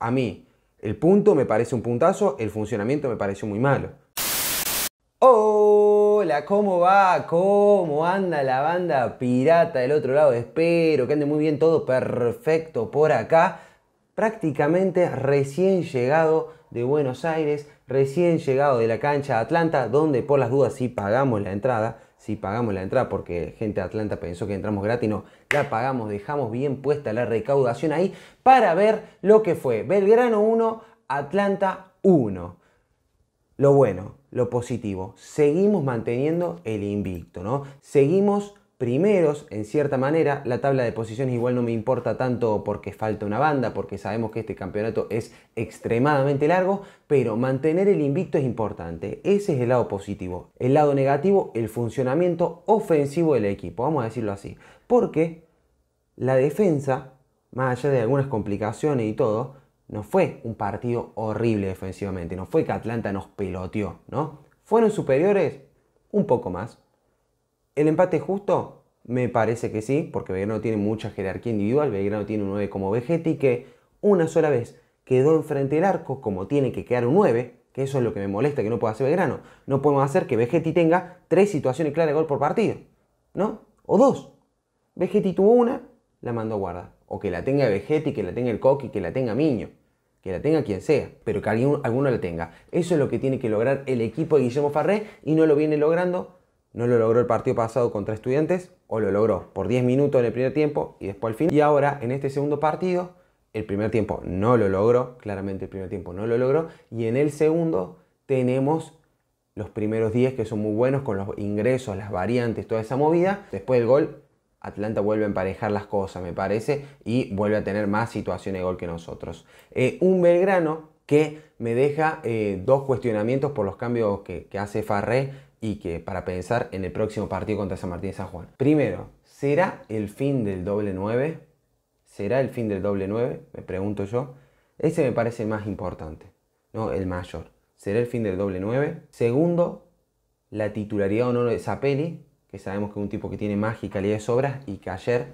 a mí el punto me parece un puntazo, el funcionamiento me pareció muy malo. Hola, ¿cómo va? ¿Cómo anda la banda pirata del otro lado? Espero que ande muy bien, todo perfecto por acá. Prácticamente recién llegado de Buenos Aires, recién llegado de la cancha de Atlanta, donde por las dudas sí pagamos la entrada si pagamos la entrada, porque gente de Atlanta pensó que entramos gratis, no, la pagamos, dejamos bien puesta la recaudación ahí para ver lo que fue Belgrano 1, Atlanta 1. Lo bueno, lo positivo, seguimos manteniendo el invicto, ¿no? Seguimos primeros, en cierta manera, la tabla de posiciones igual no me importa tanto porque falta una banda, porque sabemos que este campeonato es extremadamente largo, pero mantener el invicto es importante. Ese es el lado positivo. El lado negativo, el funcionamiento ofensivo del equipo, vamos a decirlo así. Porque la defensa, más allá de algunas complicaciones y todo, no fue un partido horrible defensivamente, no fue que Atlanta nos peloteó, ¿no? ¿Fueron superiores? Un poco más, ¿El empate justo? Me parece que sí, porque Belgrano tiene mucha jerarquía individual, Belgrano tiene un 9 como Vegetti, que una sola vez quedó enfrente del arco, como tiene que quedar un 9, que eso es lo que me molesta que no pueda hacer Belgrano. No podemos hacer que Vegetti tenga tres situaciones claras de gol por partido, ¿no? O dos. Vegetti tuvo una, la mandó a guarda. O que la tenga Vegetti, que la tenga el Coqui, que la tenga Miño que la tenga quien sea, pero que alguien, alguno la tenga. Eso es lo que tiene que lograr el equipo de Guillermo Farré y no lo viene logrando no lo logró el partido pasado contra estudiantes o lo logró por 10 minutos en el primer tiempo y después al fin. Y ahora en este segundo partido, el primer tiempo no lo logró, claramente el primer tiempo no lo logró. Y en el segundo tenemos los primeros 10 que son muy buenos con los ingresos, las variantes, toda esa movida. Después del gol, Atlanta vuelve a emparejar las cosas, me parece, y vuelve a tener más situaciones de gol que nosotros. Eh, un Belgrano que me deja eh, dos cuestionamientos por los cambios que, que hace Farré y que para pensar en el próximo partido contra San Martín y San Juan. Primero, ¿será el fin del doble 9? ¿Será el fin del doble 9? Me pregunto yo. Ese me parece más importante, ¿no? El mayor. ¿Será el fin del doble 9? Segundo, la titularidad o no de Zapelli, que sabemos que es un tipo que tiene mágica y calidad de sobras y que ayer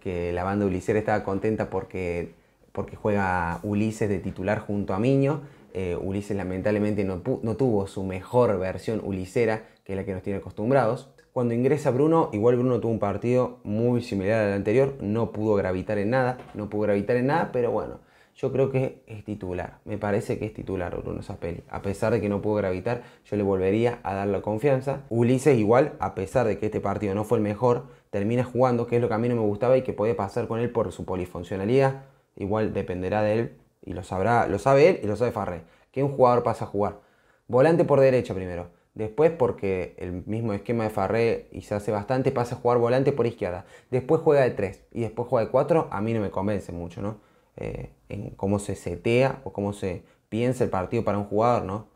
que la banda Ulises estaba contenta porque, porque juega Ulises de titular junto a Miño eh, Ulises lamentablemente no, tuvo su mejor versión ulisera, que es la que nos tiene acostumbrados. Cuando ingresa Bruno, igual Bruno tuvo un partido muy similar al anterior, no pudo gravitar en nada, no pudo gravitar en nada, pero bueno, yo creo que es titular, me parece que es titular Bruno Zapelli. A pesar de que no pudo gravitar, yo le volvería a dar la confianza. Ulises igual, a pesar de que este partido no fue el mejor, termina jugando, que es lo que a mí no me gustaba y que podía pasar con él por su polifuncionalidad. Igual dependerá de él y lo sabrá, lo sabe él y lo sabe Farré, que un jugador pasa a jugar. Volante por derecha primero. Después, porque el mismo esquema de Farré y se hace bastante, pasa a jugar volante por izquierda. Después juega de 3 y después juega de 4. A mí no me convence mucho, ¿no? Eh, en cómo se setea o cómo se piensa el partido para un jugador, ¿no?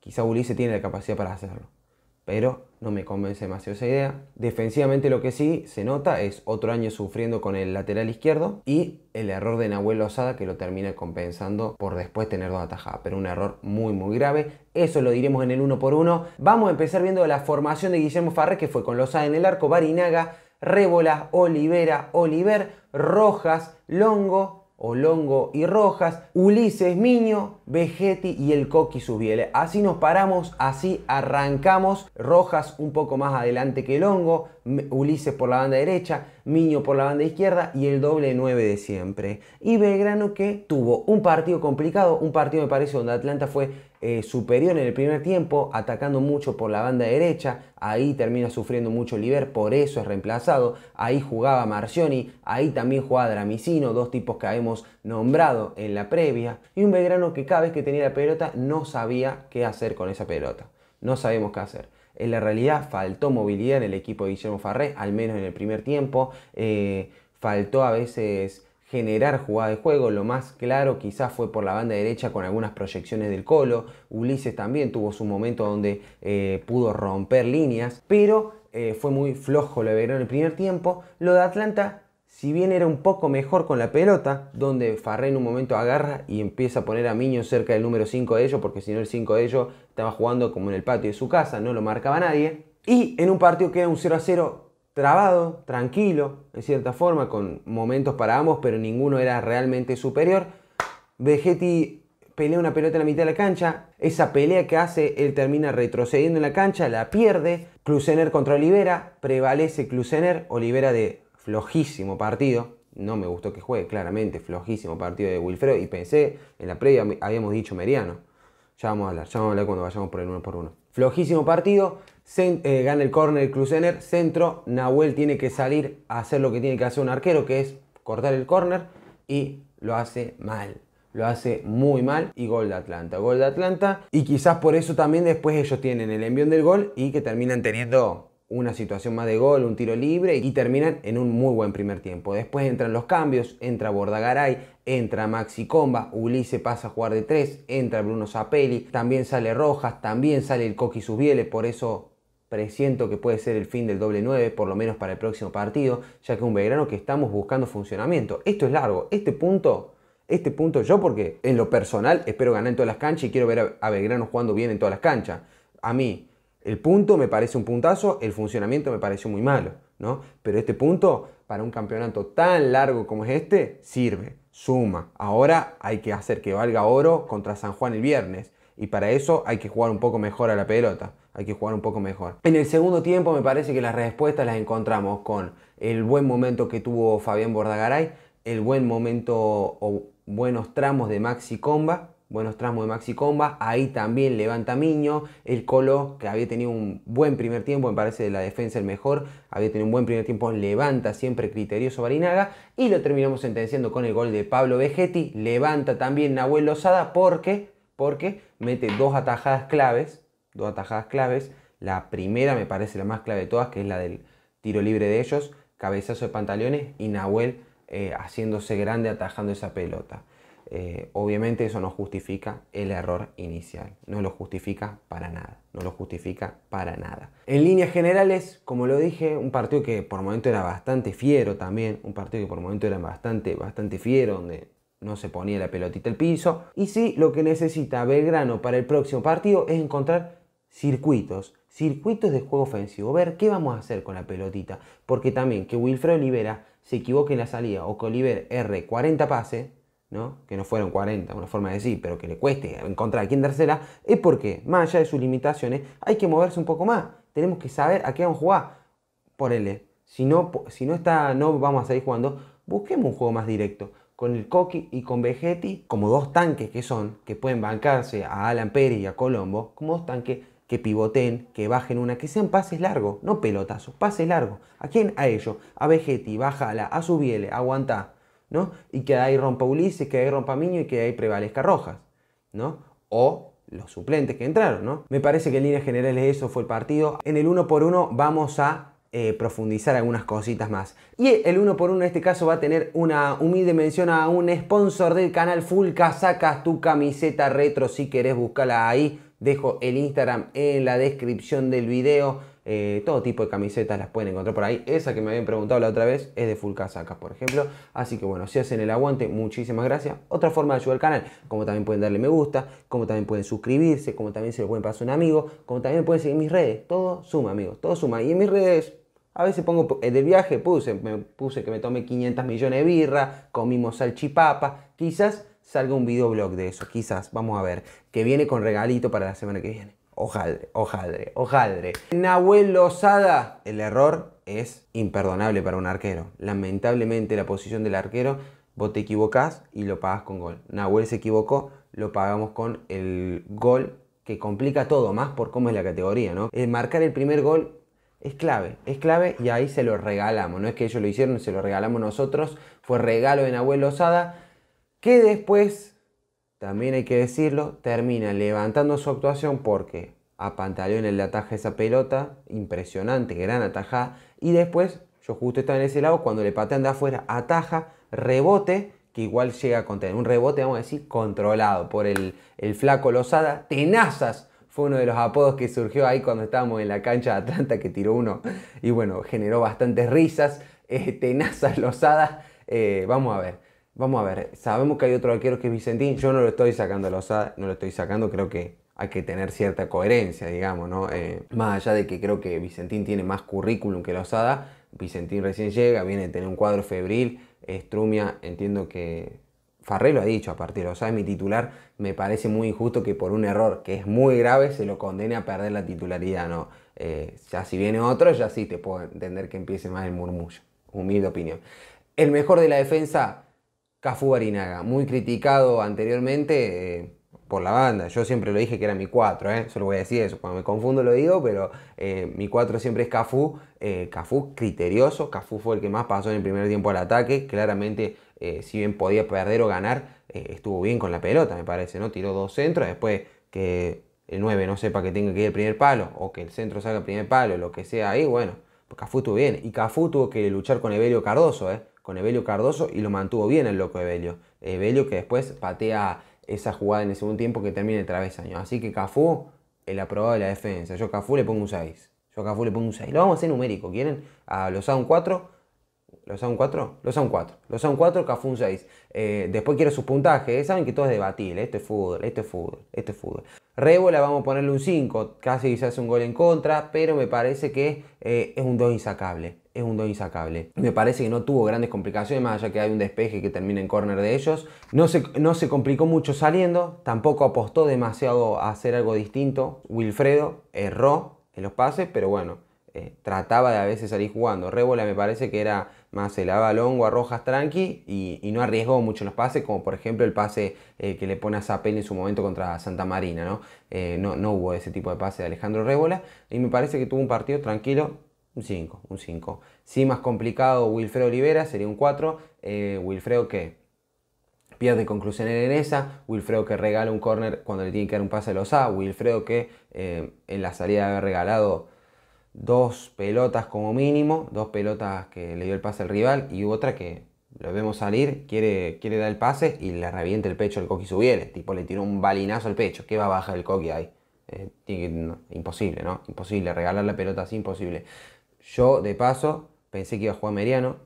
Quizá Ulises tiene la capacidad para hacerlo pero no me convence demasiado esa idea. Defensivamente lo que sí se nota es otro año sufriendo con el lateral izquierdo y el error de Nahuel Osada que lo termina compensando por después tener dos atajadas, pero un error muy muy grave. Eso lo diremos en el uno por uno. Vamos a empezar viendo la formación de Guillermo Farré que fue con Lozada en el arco, Barinaga, Rébola, Olivera, Oliver, Rojas, Longo, Olongo y Rojas, Ulises Miño, Vegetti y el Coqui Subiele. Así nos paramos, así arrancamos. Rojas un poco más adelante que Longo, Ulises por la banda derecha, Miño por la banda izquierda y el doble 9 de siempre. Y Belgrano que tuvo un partido complicado, un partido me parece donde Atlanta fue eh, superior en el primer tiempo, atacando mucho por la banda derecha, ahí termina sufriendo mucho Oliver, por eso es reemplazado, ahí jugaba Marcioni, ahí también jugaba Dramicino, dos tipos que habíamos nombrado en la previa, y un Belgrano que cada vez que tenía la pelota no sabía qué hacer con esa pelota, no sabemos qué hacer. En la realidad faltó movilidad en el equipo de Guillermo Farré, al menos en el primer tiempo. Eh, faltó a veces generar jugada de juego. Lo más claro quizás fue por la banda derecha con algunas proyecciones del colo. Ulises también tuvo su momento donde eh, pudo romper líneas, pero eh, fue muy flojo lo de en el primer tiempo. Lo de Atlanta si bien era un poco mejor con la pelota, donde Farré en un momento agarra y empieza a poner a Miño cerca del número 5 de ellos, porque si no el 5 de ellos estaba jugando como en el patio de su casa, no lo marcaba nadie. Y en un partido que un 0 a 0 trabado, tranquilo, en cierta forma, con momentos para ambos, pero ninguno era realmente superior. Vegetti pelea una pelota en la mitad de la cancha, esa pelea que hace, él termina retrocediendo en la cancha, la pierde, Klusener contra Olivera, prevalece Klusener, Olivera de flojísimo partido. No me gustó que juegue, claramente, flojísimo partido de Wilfredo. Y pensé, en la previa habíamos dicho Meriano. Ya vamos a hablar, ya vamos a hablar cuando vayamos por el uno por uno. Flojísimo partido, eh, gana el córner el Ener. centro, Nahuel tiene que salir a hacer lo que tiene que hacer un arquero, que es cortar el córner, y lo hace mal lo hace muy mal y gol de Atlanta, gol de Atlanta y quizás por eso también después ellos tienen el envión del gol y que terminan teniendo una situación más de gol, un tiro libre y terminan en un muy buen primer tiempo. Después entran los cambios, entra Bordagaray, entra Maxi Comba, Ulisse pasa a jugar de 3, entra Bruno Zapelli, también sale Rojas, también sale el Coqui Subiele, por eso presiento que puede ser el fin del doble 9, por lo menos para el próximo partido, ya que un Belgrano que estamos buscando funcionamiento. Esto es largo, este punto... Este punto yo porque en lo personal espero ganar en todas las canchas y quiero ver a Belgrano jugando bien en todas las canchas. A mí el punto me parece un puntazo, el funcionamiento me pareció muy malo, ¿no? Pero este punto, para un campeonato tan largo como es este, sirve, suma. Ahora hay que hacer que valga oro contra San Juan el viernes. Y para eso hay que jugar un poco mejor a la pelota. Hay que jugar un poco mejor. En el segundo tiempo me parece que las respuestas las encontramos con el buen momento que tuvo Fabián Bordagaray, el buen momento o buenos tramos de Maxi Comba, buenos tramos de Maxi Comba, ahí también levanta Miño, el Colo que había tenido un buen primer tiempo, me parece de la defensa el mejor, había tenido un buen primer tiempo, levanta siempre criterioso Barinaga y lo terminamos sentenciando con el gol de Pablo Vegetti, levanta también Nahuel Lozada porque, porque mete dos atajadas claves, dos atajadas claves, la primera me parece la más clave de todas, que es la del tiro libre de ellos, cabezazo de pantalones y Nahuel eh, haciéndose grande atajando esa pelota. Eh, obviamente eso no justifica el error inicial, no lo justifica para nada, no lo justifica para nada. En líneas generales, como lo dije, un partido que por momento era bastante fiero también, un partido que por momento era bastante, bastante fiero, donde no se ponía la pelotita al piso. Y sí, lo que necesita Belgrano para el próximo partido es encontrar circuitos, circuitos de juego ofensivo, ver qué vamos a hacer con la pelotita, porque también que Wilfredo Olivera se equivoque en la salida o que Oliver R 40 pases, que no fueron 40, una forma de decir, pero que le cueste encontrar a quién dársela, es porque, más allá de sus limitaciones, hay que moverse un poco más. Tenemos que saber a qué vamos a jugar. Por él Si no, si no está, no vamos a seguir jugando, busquemos un juego más directo. Con el Coqui y con Vegetti, como dos tanques que son, que pueden bancarse a Alan Perry y a Colombo, como dos tanques que pivoten, que bajen una, que sean pases largos, no pelotazos, pases largos. ¿A quién? A ellos. A Vegetti, bájala, a Subiele, aguanta y que ahí rompa Ulises, que hay ahí rompa Miño y que hay ahí prevalezca Rojas, ¿no? O los suplentes que entraron, ¿no? Me parece que en líneas generales eso fue el partido. En el 1 por 1 vamos a eh, profundizar algunas cositas más. Y el 1 por 1 en este caso va a tener una humilde mención a un sponsor del canal Full sacas tu camiseta retro, si querés buscarla ahí. Dejo el Instagram en la descripción del video eh, todo tipo de camisetas las pueden encontrar por ahí. Esa que me habían preguntado la otra vez es de Full Casacas, por ejemplo. Así que bueno, si hacen el aguante, muchísimas gracias. Otra forma de ayudar al canal, como también pueden darle me gusta, como también pueden suscribirse, como también se lo pueden pasar a un amigo, como también pueden seguir mis redes. Todo suma, amigos, todo suma. Y en mis redes a veces pongo eh, del viaje, puse, me puse que me tome 500 millones de birra, comimos salchipapa, quizás salga un videoblog de eso, quizás, vamos a ver, que viene con regalito para la semana que viene. Ojaldre, ojaldre, en Nahuel Osada, el error es imperdonable para un arquero. Lamentablemente la posición del arquero, vos te equivocás y lo pagas con gol. Nahuel se equivocó, lo pagamos con el gol que complica todo, más por cómo es la categoría, ¿no? El marcar el primer gol es clave, es clave y ahí se lo regalamos. No es que ellos lo hicieron, se lo regalamos nosotros. Fue regalo de Nahuel Osada que después también hay que decirlo, termina levantando su actuación porque a en el ataja esa pelota, impresionante, gran atajada, y después, yo justo estaba en ese lado, cuando le patean de afuera, ataja, rebote, que igual llega a contener un rebote, vamos a decir, controlado por el, el flaco Lozada, tenazas fue uno de los apodos que surgió ahí cuando estábamos en la cancha de Atlanta que tiró uno y bueno, generó bastantes risas, eh, tenazas losadas, eh, vamos a ver. Vamos a ver, sabemos que hay otro arquero que es Vicentín, yo no lo estoy sacando la osada, no lo estoy sacando, creo que hay que tener cierta coherencia, digamos, ¿no? Eh, más allá de que creo que Vicentín tiene más currículum que la Vicentín recién llega, viene a tener un cuadro febril, Estrumia, entiendo que Farré lo ha dicho a partir, Lozada es mi titular me parece muy injusto que por un error que es muy grave se lo condene a perder la titularidad, ¿no? Eh, ya si viene otro, ya sí te puedo entender que empiece más el murmullo. Humilde opinión. El mejor de la defensa, Cafú Barinaga, muy criticado anteriormente eh, por la banda. Yo siempre lo dije que era mi 4, eh, solo voy a decir eso, cuando me confundo lo digo, pero eh, mi 4 siempre es Cafú. Cafú criterioso, Cafú fue el que más pasó en el primer tiempo al ataque, claramente si bien podía perder o ganar, estuvo bien con la pelota, me parece, ¿no? Tiró dos centros, después que el 9 no sepa que tenga que ir el primer palo o que el centro salga el primer palo, lo que sea ahí, bueno, pues Cafú estuvo bien. Y Cafú tuvo que luchar con Evelio Cardoso, ¿eh? con Evelio Cardoso y lo mantuvo bien el loco Evelio. Evelio que después patea esa jugada en el segundo tiempo que termina el travesaño. Así que Cafú, el aprobado de la defensa. Yo a Cafú le pongo un 6. Yo a Cafú le pongo un 6. Lo vamos a hacer numérico, ¿quieren? A los A un 4. ¿Los A un 4? Los A un 4. Los A un 4, Cafú un 6. Eh, después quiero sus puntajes. Saben que todo es debatir? Este es fútbol, este es fútbol, este es fútbol. Rebola vamos a ponerle un 5. Casi se hace un gol en contra, pero me parece que eh, es un 2 insacable es un don insacable. Me parece que no tuvo grandes complicaciones, más allá que hay un despeje que termina en corner de ellos. No se, no se complicó mucho saliendo, tampoco apostó demasiado a hacer algo distinto. Wilfredo erró en los pases, pero bueno, eh, trataba de a veces salir jugando. Rébola me parece que era más el balón o a Rojas tranqui y, no arriesgó mucho en los pases, como por ejemplo el pase eh, que le pone a Zapel en su momento contra Santa Marina. ¿no? Eh, no, no hubo ese tipo de pase de Alejandro Rébola y me parece que tuvo un partido tranquilo un 5, un 5. si más complicado Wilfredo Olivera, sería un 4. Eh, Wilfredo que pierde conclusión en esa. Wilfredo que regala un corner cuando le tiene que dar un pase a los A. Wilfredo que eh, en la salida haber regalado dos pelotas como mínimo, dos pelotas que le dio el pase al rival y otra que lo vemos salir, quiere, quiere dar el pase y le revienta el pecho al Coqui subiere Tipo, le tiró un balinazo al pecho. ¿Qué va a bajar el Coqui ahí? Eh, imposible, ¿no? Imposible. Regalar la pelota así, imposible. Yo, de paso, pensé que iba a jugar Meriano,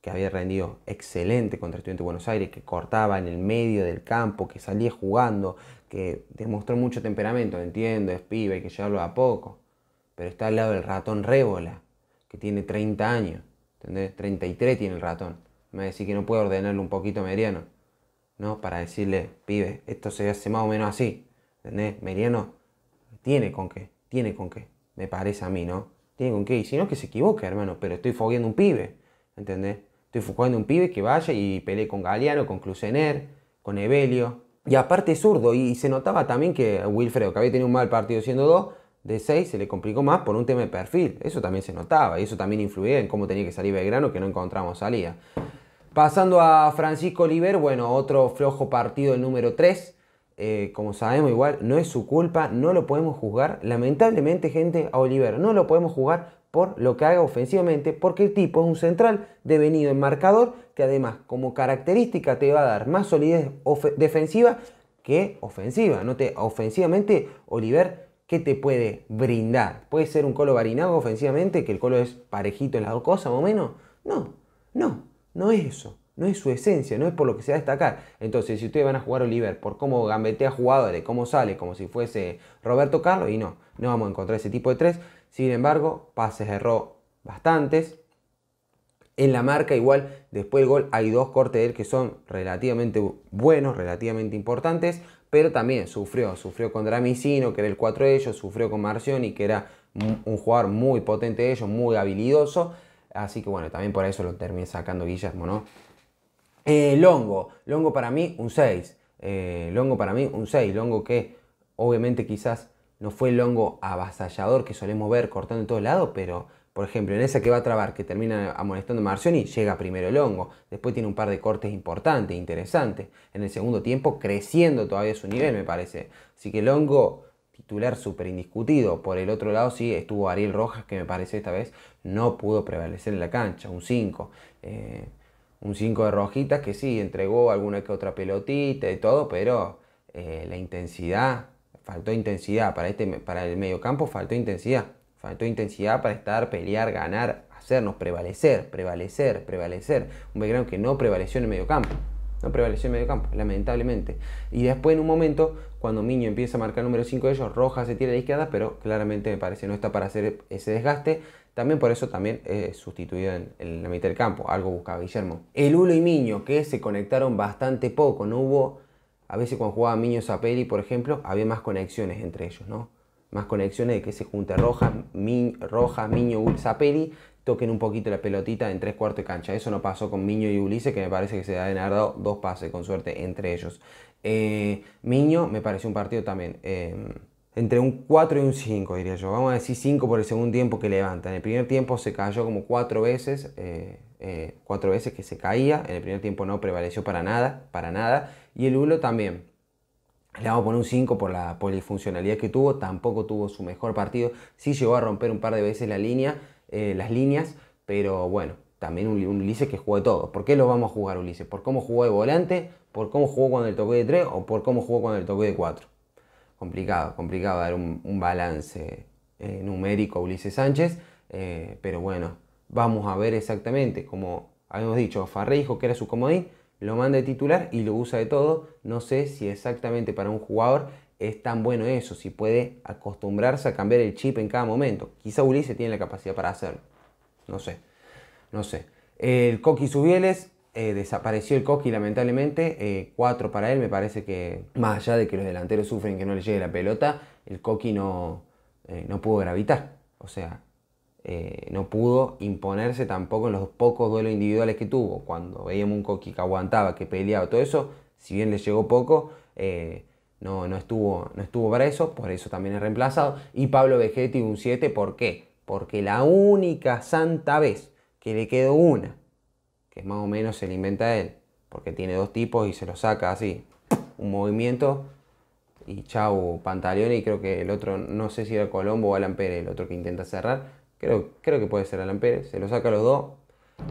que había rendido excelente contra Estudiantes de Buenos Aires, que cortaba en el medio del campo, que salía jugando, que demostró mucho temperamento, entiendo, es pibe, que que hablo a poco. Pero está al lado del ratón Rébola, que tiene 30 años, ¿entendés? 33 tiene el ratón. Me va decir que no puede ordenarle un poquito a Meriano, ¿no? Para decirle, pibe, esto se hace más o menos así, ¿entendés? Meriano tiene con qué, tiene con qué, me parece a mí, ¿no? tiene con qué. si no, que se equivoque, hermano, pero estoy fogueando un pibe, ¿entendés? Estoy fogueando un pibe que vaya y pelee con Galeano, con Clusener, con Evelio. Y aparte zurdo, y se notaba también que Wilfredo, que había tenido un mal partido siendo dos, de seis, se le complicó más por un tema de perfil. Eso también se notaba y eso también influía en cómo tenía que salir Belgrano, que no encontramos salida. Pasando a Francisco Oliver, bueno, otro flojo partido el número 3. Eh, como sabemos igual, no es su culpa, no lo podemos juzgar. Lamentablemente, gente, a Oliver no lo podemos jugar por lo que haga ofensivamente, porque el tipo es un central devenido en marcador, que además como característica te va a dar más solidez defensiva que ofensiva. No te, ofensivamente, Oliver, ¿qué te puede brindar? ¿Puede ser un colo varinado ofensivamente, que el colo es parejito en las dos cosas, o menos? No, no, no es eso no es su esencia, no es por lo que se va a destacar. Entonces, si ustedes van a jugar Oliver por cómo gambetea jugadores, cómo sale, como si fuese Roberto Carlos, y no, no vamos a encontrar ese tipo de tres. Sin embargo, pases erró bastantes. En la marca, igual, después del gol hay dos cortes de él que son relativamente buenos, relativamente importantes, pero también sufrió, sufrió con Dramicino, que era el 4 de ellos, sufrió con Marcioni, que era un jugador muy potente de ellos, muy habilidoso. Así que bueno, también por eso lo terminé sacando Guillermo, ¿no? Eh, Longo, Longo para mí un 6. Eh, Longo para mí un 6. Longo que obviamente quizás no fue el Longo avasallador que solemos ver cortando en todos lados, pero por ejemplo, en esa que va a trabar, que termina amonestando a Marcioni, llega primero Longo. Después tiene un par de cortes importantes, interesantes. En el segundo tiempo, creciendo todavía su nivel, me parece. Así que Longo, titular súper indiscutido. Por el otro lado, sí, estuvo Ariel Rojas, que me parece esta vez no pudo prevalecer en la cancha. Un 5 un 5 de rojitas que sí, entregó alguna que otra pelotita y todo, pero eh, la intensidad, faltó intensidad, para, este, para el mediocampo faltó intensidad, faltó intensidad para estar, pelear, ganar, hacernos prevalecer, prevalecer, prevalecer, un Belgrano que no prevaleció en el mediocampo. No prevaleció el medio campo, lamentablemente. Y después en un momento, cuando Miño empieza a marcar número 5 de ellos, Roja se tira a la izquierda, pero claramente me parece no está para hacer ese desgaste. También por eso también es eh, sustituido en, la mitad del campo, algo buscaba Guillermo. El hulo y Miño, que se conectaron bastante poco, no hubo, a veces cuando jugaba Miño Zapelli, por ejemplo, había más conexiones entre ellos, ¿no? Más conexiones de que se junta Roja, Roja Miño, Zapelli, toquen un poquito la pelotita en tres cuartos de cancha. Eso no pasó con Miño y Ulises, que me parece que se han dado dos pases, con suerte, entre ellos. Eh, Miño me pareció un partido también. Eh, entre un 4 y un 5, diría yo. Vamos a decir 5 por el segundo tiempo que levanta. En el primer tiempo se cayó como cuatro veces. Eh, cuatro veces que se caía. En el primer tiempo no prevaleció para nada. Para nada. Y el Ulo también. Le vamos a poner un 5 por la polifuncionalidad que tuvo. Tampoco tuvo su mejor partido. si llegó a romper un par de veces la línea. Eh, las líneas, pero bueno, también un, Ulises que jugó de todo. ¿Por qué lo vamos a jugar Ulises? ¿Por cómo jugó de volante? ¿Por cómo jugó cuando el toque de 3 o por cómo jugó cuando el toque de 4? Complicado, complicado dar un, balance eh, numérico a Ulises Sánchez, eh, pero bueno, vamos a ver exactamente, como habíamos dicho, Farré que era su comodín, lo manda de titular y lo usa de todo, no sé si exactamente para un jugador es tan bueno eso, si puede acostumbrarse a cambiar el chip en cada momento. Quizá Ulises tiene la capacidad para hacerlo. No sé, no sé. El Coqui Subieles, eh, desapareció el Coqui lamentablemente, eh, cuatro para él, me parece que más allá de que los delanteros sufren que no le llegue la pelota, el Coqui no, eh, no pudo gravitar. O sea, no pudo imponerse tampoco en los pocos duelos individuales que tuvo. Cuando veíamos un Coqui que aguantaba, que peleaba, todo eso, si bien le llegó poco, eh, no, no, estuvo, no estuvo preso, por eso también es reemplazado. Y Pablo Vegetti un 7, ¿por qué? Porque la única santa vez que le quedó una, que más o menos se le inventa él, porque tiene dos tipos y se lo saca así, un movimiento y chau Pantaleón y creo que el otro, no sé si era Colombo o Alan Pérez, el otro que intenta cerrar, creo, creo que puede ser Alan Pérez, se lo saca a los dos,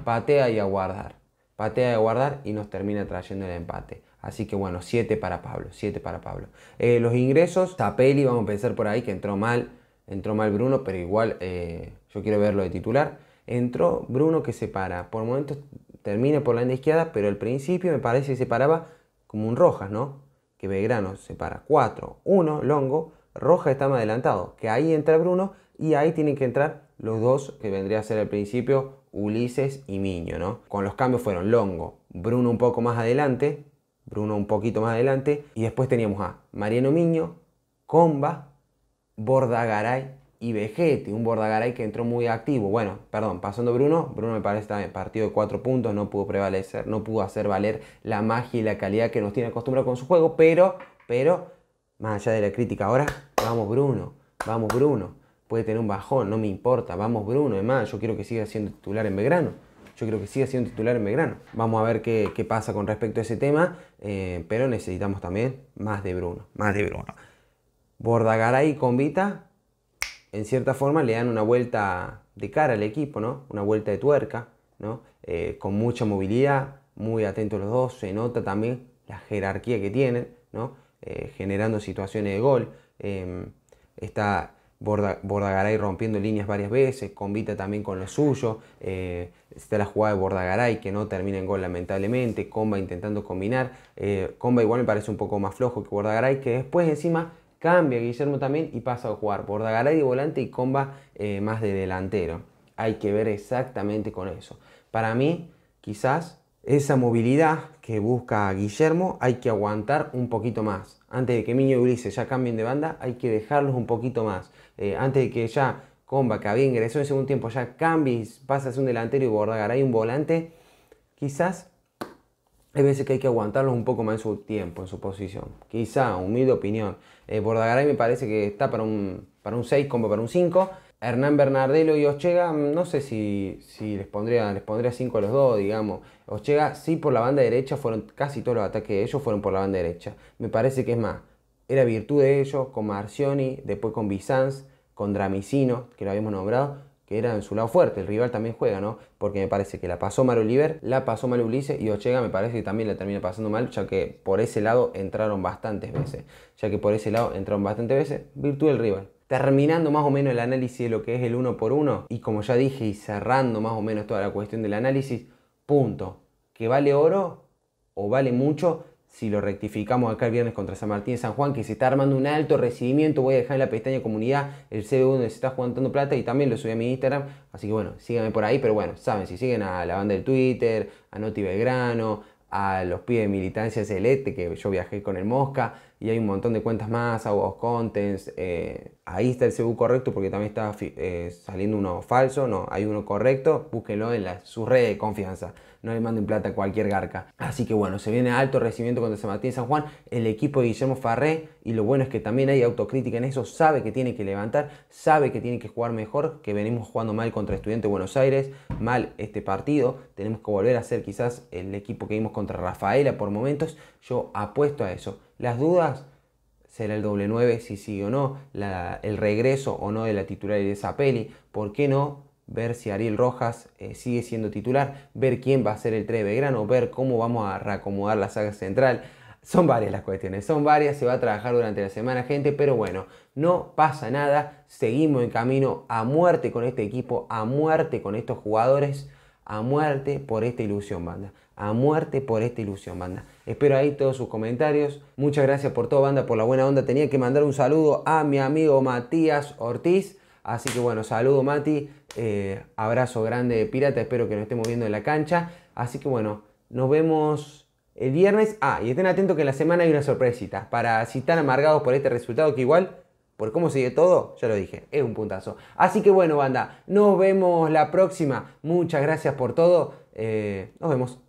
patea y a patea y a guardar y nos termina trayendo el empate. Así que bueno, 7 para Pablo, 7 para Pablo. Eh, los ingresos, tapeli vamos a pensar por ahí que entró mal, entró mal Bruno, pero igual eh, yo quiero verlo de titular. Entró Bruno que se para, por momentos termina por la izquierda, pero al principio me parece que se paraba como un Rojas, ¿no? Que Belgrano se para 4, 1, Longo, Rojas está más adelantado, que ahí entra Bruno y ahí tienen que entrar los dos que vendría a ser al principio Ulises y Miño, ¿no? Con los cambios fueron Longo, Bruno un poco más adelante, Bruno un poquito más adelante, y después teníamos a Mariano Miño, Comba, Bordagaray y Vegete, un Bordagaray que entró muy activo. Bueno, perdón, pasando Bruno, Bruno me parece también partido de cuatro puntos, no pudo prevalecer, no pudo hacer valer la magia y la calidad que nos tiene acostumbrado con su juego, pero, pero, más allá de la crítica ahora, vamos Bruno, vamos Bruno, puede tener un bajón, no me importa, vamos Bruno, además yo quiero que siga siendo titular en Belgrano yo creo que sigue siendo titular en Megrano. Vamos a ver qué, pasa con respecto a ese tema, eh, pero necesitamos también más de Bruno, más de Bruno. Bordagaray con Vita, en cierta forma le dan una vuelta de cara al equipo, ¿no? Una vuelta de tuerca, ¿no? Eh, con mucha movilidad, muy atentos los dos, se nota también la jerarquía que tienen, ¿no? Eh, generando situaciones de gol. Em, está Bordagaray rompiendo líneas varias veces, Convita también con lo suyo, eh, está la jugada de Bordagaray que no termina en gol lamentablemente, Comba intentando combinar, eh, Comba igual me parece un poco más flojo que Bordagaray, que después encima cambia Guillermo también y pasa a jugar Bordagaray de volante y Comba eh, más de delantero. Hay que ver exactamente con eso. Para mí, quizás esa movilidad que busca Guillermo hay que aguantar un poquito más. Antes de que Miño y Ulises ya cambien de banda, hay que dejarlos un poquito más. Eh, antes de que ya Comba, que había ingresado en segundo tiempo, ya cambie, pasas un delantero y Bordagaray un volante, quizás hay veces que hay que aguantarlos un poco más en su tiempo, en su posición. Quizá, humilde opinión. Eh, Bordagaray me parece que está para un, para un 6, como para un 5. Hernán Bernardelo y Ochega, mm, no sé si, si les pondría, les pondría cinco a los dos, digamos. Ochega sí por la banda derecha, fueron casi todos los ataques de ellos fueron por la banda derecha. Me parece que es más, era virtud de ellos, con Marcioni, después con Bizanz, con Dramicino, que lo habíamos nombrado, que era en su lado fuerte, el rival también juega, ¿no? Porque me parece que la pasó mal Oliver, la pasó mal Ulises y Ochega me parece que también la termina pasando mal, ya que por ese lado entraron bastantes veces, ya que por ese lado entraron bastantes veces, virtud del rival. Terminando más o menos el análisis de lo que es el uno por uno y como ya dije y cerrando más o menos toda la cuestión del análisis, punto, que vale oro o vale mucho si lo rectificamos acá el viernes contra San Martín y San Juan, que se está armando un alto recibimiento, voy a dejar en la pestaña comunidad el CB1 donde se está jugando plata y también lo subí a mi Instagram, así que bueno, síganme por ahí, pero bueno, saben, si siguen a la banda del Twitter, a Noti Belgrano, a los pibes de militancia celeste, que yo viajé con el Mosca, y hay un montón de cuentas más, vos Contents, eh, ahí está el CBU correcto porque también está eh, saliendo uno falso, no, hay uno correcto, búsquelo en la, su red de confianza, no le manden plata a cualquier garca. Así que bueno, se viene alto recibimiento contra San Martín San Juan, el equipo de Guillermo Farré, y lo bueno es que también hay autocrítica en eso, sabe que tiene que levantar, sabe que tiene que jugar mejor, que venimos jugando mal contra Estudiante de Buenos Aires, mal este partido, tenemos que volver a ser quizás el equipo que vimos contra Rafaela por momentos, yo apuesto a eso. Las dudas será el doble 9, si sí o no, el regreso o no de la titular de esa peli, ¿por qué no? Ver si Ariel Rojas eh, sigue siendo titular, ver quién va a ser el 3 de ver cómo vamos a reacomodar la saga central. Son varias las cuestiones, son varias, se va a trabajar durante la semana, gente, pero bueno, no pasa nada, seguimos en camino a muerte con este equipo, a muerte con estos jugadores, a muerte por esta ilusión, banda a muerte por esta ilusión, banda. Espero ahí todos sus comentarios. Muchas gracias por todo, banda, por la buena onda. Tenía que mandar un saludo a mi amigo Matías Ortiz. Así que bueno, saludo Mati, eh, abrazo grande pirata, espero que nos estemos viendo en la cancha. Así que bueno, nos vemos el viernes. Ah, y estén atentos que en la semana hay una sorpresita. Para si están amargados por este resultado, que igual, por cómo sigue todo, ya lo dije, es un puntazo. Así que bueno, banda, nos vemos la próxima. Muchas gracias por todo. Eh, nos vemos.